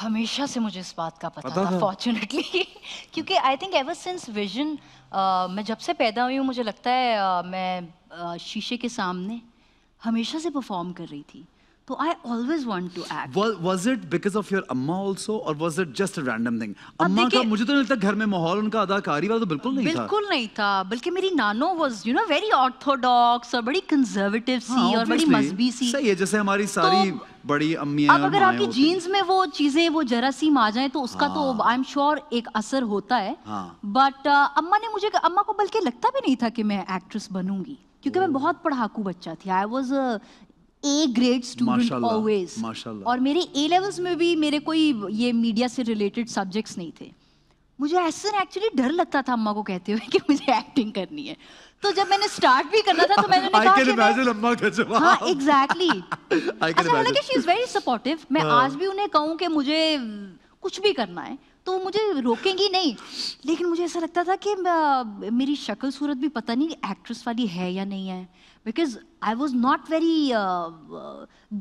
हमेशा से मुझे इस बात का पता, पता था फॉर्चुनेटली क्योंकि I think ever since vision मैं जब से पैदा हुई हूँ मुझे लगता है uh, मैं uh, शीशे के सामने हमेशा से परफॉर्म कर रही थी तो I always want to act was it because of your अम्मा आल्सो और was it just a random thing अम्मा का मुझे तो नहीं लगता घर में माहौल उनका अदाकारी वाला तो बिल्कुल नहीं बिल्कुल था बिल्कुल नहीं था बल्कि मेरी नानो was you know very orthodox और बड़ी कंजर्वेटिव हाँ, सी हाँ, और बड़ी मजबी सी सही है जैसे हमारी तो सारी तो, बड़ी अम्मी अब अगर आपकी जीन्स में वो चीजें वो जरा सी आ जाए तो उसका तो हाँ। तो आई एम श्योर एक असर होता है बट हाँ। uh, अम्मा ने मुझे अम्मा को बल्कि लगता भी नहीं था कि मैं एक्ट्रेस बनूंगी क्योंकि मैं बहुत पढ़ाकू बच्चा थी I was A grade student always और मेरे ए लेवल्स में भी मेरे कोई ये मीडिया से रिलेटेड सब्जेक्ट्स नहीं थे मुझे ऐसे एक्चुअली डर लगता था अम्मा को कहते हुए कि मुझे एक्टिंग करनी है तो जब मैंने स्टार्ट भी करना था तो मैंने कहा कि मैं अम्मा कैसे हां एग्जैक्टली अच्छा हालांकि शी इज वेरी सपोर्टिव मैं हाँ। आज भी उन्हें कहूं कि मुझे कुछ भी करना है तो मुझे रोकेंगी नहीं लेकिन मुझे ऐसा लगता था कि मेरी शक्ल सूरत भी पता नहीं एक्ट्रेस वाली है या नहीं है because I was not very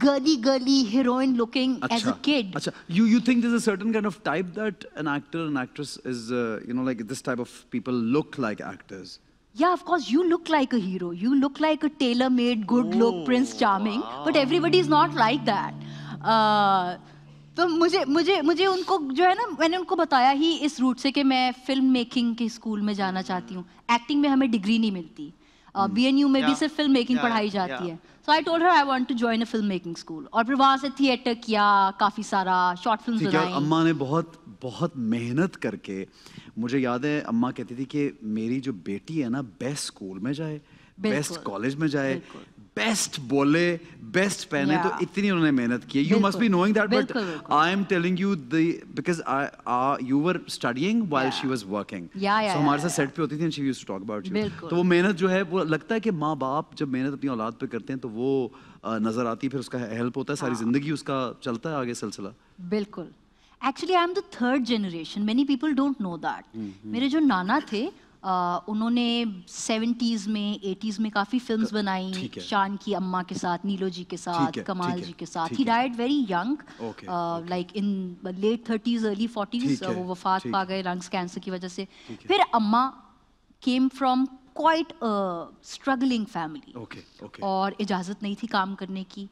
girly girly heroine looking as a kid अच्छा you you think this a certain kind of type that an actor an actress is you know like this type of people look like actors Yeah, of course, you look like a hero. You look like a tailor made, good oh, look, Prince oh, Charming. Wow. But everybody is not like that. Uh, तो मुझे मुझे मुझे उनको जो है ना मैंने उनको बताया ही इस रूट से कि मैं फिल्म मेकिंग के स्कूल में जाना चाहती हूँ एक्टिंग में हमें डिग्री नहीं मिलती बी एन यू में भी सिर्फ फिल्म मेकिंग पढ़ाई जाती है so I told her I want to join a film making school और फिर वहाँ से थिएटर किया काफ़ी सारा शॉर्ट फिल्म अम्मा ने बहुत बहुत मेहनत करके मुझे याद है अम्मा कहती थी कि मेरी जो बेटी है ना बेस्ट स्कूल में जाए बेस्ट कॉलेज में जाए बेस्ट बोले बेस्ट पहने तो yeah. तो इतनी उन्होंने मेहनत की you must be knowing that but I am telling you the because I you were studying while she was working so हमारे साथ सेट पे होती थी she used to talk about you तो वो मेहनत जो है वो लगता है कि माँ बाप जब मेहनत अपनी औलाद पे करते हैं तो वो uh, नजर आती है फिर उसका हेल्प होता है सारी हाँ। जिंदगी उसका चलता है आगे सिलसिला बिल्कुल actually I am the third generation many people don't know that मेरे जो नाना थे उन्होंने सेवेंटीज़ में एटीज़ में काफ़ी फिल्म्स बनाई शान की अम्मा के साथ नीलो जी के साथ कमाल जी के साथ ही died very young like in late thirties early forties वो वफात पा गए लंग्स कैंसर की वजह से फिर अम्मा came from quite struggling family और इजाज़त नहीं थी काम करने की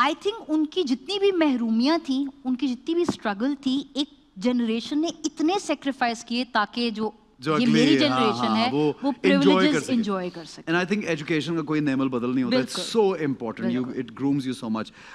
आई थिंक उनकी जितनी भी महरूमियाँ थी उनकी जितनी भी स्ट्रगल थी एक जनरेशन ने इतने सेक्रीफाइस किए ताकि जो जो अगली मेरी जनरेशन हाँ, हाँ, है वो, वो प्रिविलेजेस एंजॉय कर सके एंड आई थिंक एजुकेशन का कोई नेमल बदल नहीं होता it's so important you it grooms you so much